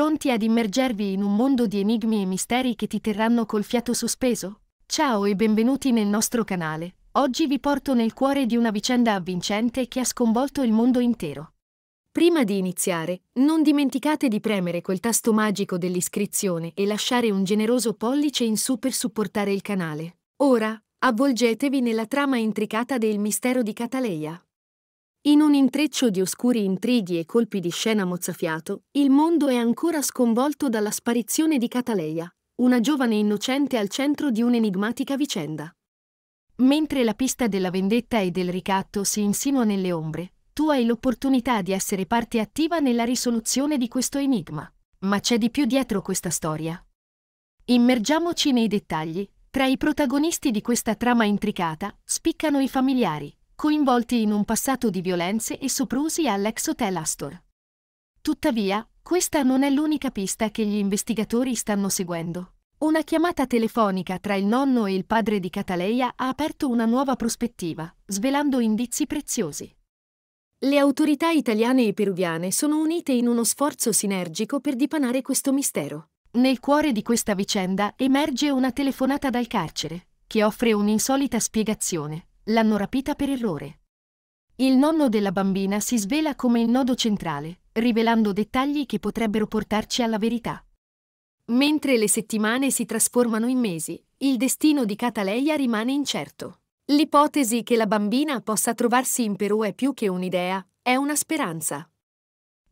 Pronti ad immergervi in un mondo di enigmi e misteri che ti terranno col fiato sospeso? Ciao e benvenuti nel nostro canale. Oggi vi porto nel cuore di una vicenda avvincente che ha sconvolto il mondo intero. Prima di iniziare, non dimenticate di premere quel tasto magico dell'iscrizione e lasciare un generoso pollice in su per supportare il canale. Ora, avvolgetevi nella trama intricata del mistero di Cataleia. In un intreccio di oscuri intrighi e colpi di scena mozzafiato, il mondo è ancora sconvolto dalla sparizione di Cataleia, una giovane innocente al centro di un'enigmatica vicenda. Mentre la pista della vendetta e del ricatto si insinua nelle ombre, tu hai l'opportunità di essere parte attiva nella risoluzione di questo enigma. Ma c'è di più dietro questa storia. Immergiamoci nei dettagli. Tra i protagonisti di questa trama intricata spiccano i familiari, coinvolti in un passato di violenze e soprusi all'ex hotel Astor. Tuttavia, questa non è l'unica pista che gli investigatori stanno seguendo. Una chiamata telefonica tra il nonno e il padre di Cataleia ha aperto una nuova prospettiva, svelando indizi preziosi. Le autorità italiane e peruviane sono unite in uno sforzo sinergico per dipanare questo mistero. Nel cuore di questa vicenda emerge una telefonata dal carcere, che offre un'insolita spiegazione l'hanno rapita per errore. Il nonno della bambina si svela come il nodo centrale, rivelando dettagli che potrebbero portarci alla verità. Mentre le settimane si trasformano in mesi, il destino di Cataleia rimane incerto. L'ipotesi che la bambina possa trovarsi in Perù è più che un'idea, è una speranza.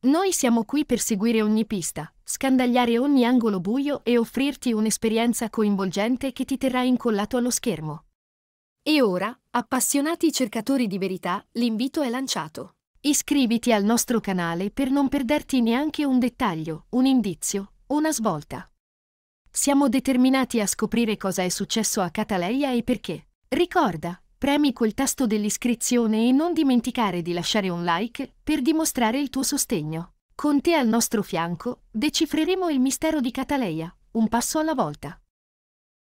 Noi siamo qui per seguire ogni pista, scandagliare ogni angolo buio e offrirti un'esperienza coinvolgente che ti terrà incollato allo schermo. E ora, appassionati cercatori di verità, l'invito è lanciato. Iscriviti al nostro canale per non perderti neanche un dettaglio, un indizio, una svolta. Siamo determinati a scoprire cosa è successo a Cataleia e perché. Ricorda, premi quel tasto dell'iscrizione e non dimenticare di lasciare un like per dimostrare il tuo sostegno. Con te al nostro fianco decifreremo il mistero di Cataleia, un passo alla volta.